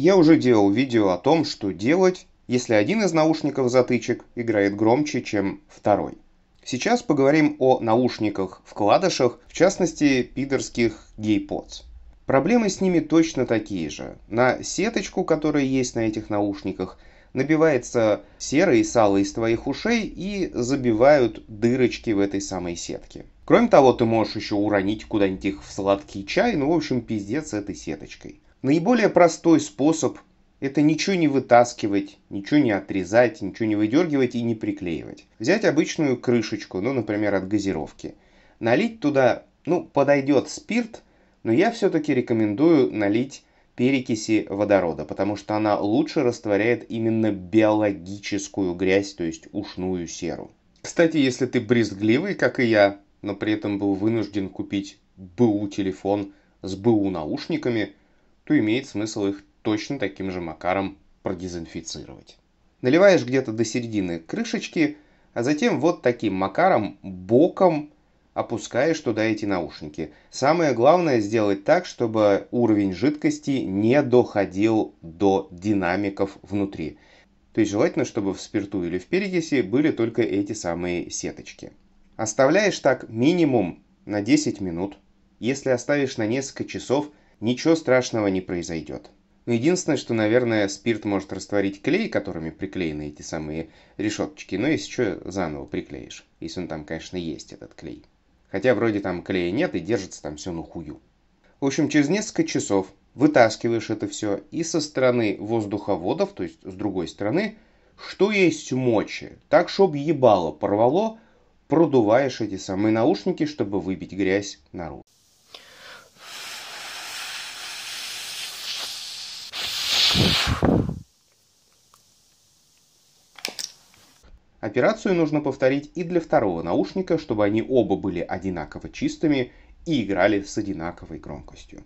Я уже делал видео о том, что делать, если один из наушников затычек играет громче, чем второй. Сейчас поговорим о наушниках-вкладышах, в частности, пидорских гейподс. Проблемы с ними точно такие же. На сеточку, которая есть на этих наушниках, набивается серый сало из твоих ушей и забивают дырочки в этой самой сетке. Кроме того, ты можешь еще уронить куда-нибудь их в сладкий чай, ну, в общем, пиздец этой сеточкой. Наиболее простой способ – это ничего не вытаскивать, ничего не отрезать, ничего не выдергивать и не приклеивать. Взять обычную крышечку, ну, например, от газировки. Налить туда, ну, подойдет спирт, но я все-таки рекомендую налить перекиси водорода, потому что она лучше растворяет именно биологическую грязь, то есть ушную серу. Кстати, если ты брезгливый, как и я, но при этом был вынужден купить БУ телефон с БУ наушниками, то имеет смысл их точно таким же макаром продезинфицировать. Наливаешь где-то до середины крышечки, а затем вот таким макаром боком опускаешь туда эти наушники. Самое главное сделать так, чтобы уровень жидкости не доходил до динамиков внутри. То есть желательно, чтобы в спирту или в перекиси были только эти самые сеточки. Оставляешь так минимум на 10 минут. Если оставишь на несколько часов, ничего страшного не произойдет. Ну, единственное, что, наверное, спирт может растворить клей, которыми приклеены эти самые решеточки. Но если что, заново приклеишь. Если он там, конечно, есть, этот клей. Хотя вроде там клея нет и держится там все на хую. В общем, через несколько часов вытаскиваешь это все и со стороны воздуховодов, то есть с другой стороны, что есть мочи, так, чтобы ебало порвало, продуваешь эти самые наушники, чтобы выбить грязь наружу. Операцию нужно повторить и для второго наушника, чтобы они оба были одинаково чистыми и играли с одинаковой громкостью.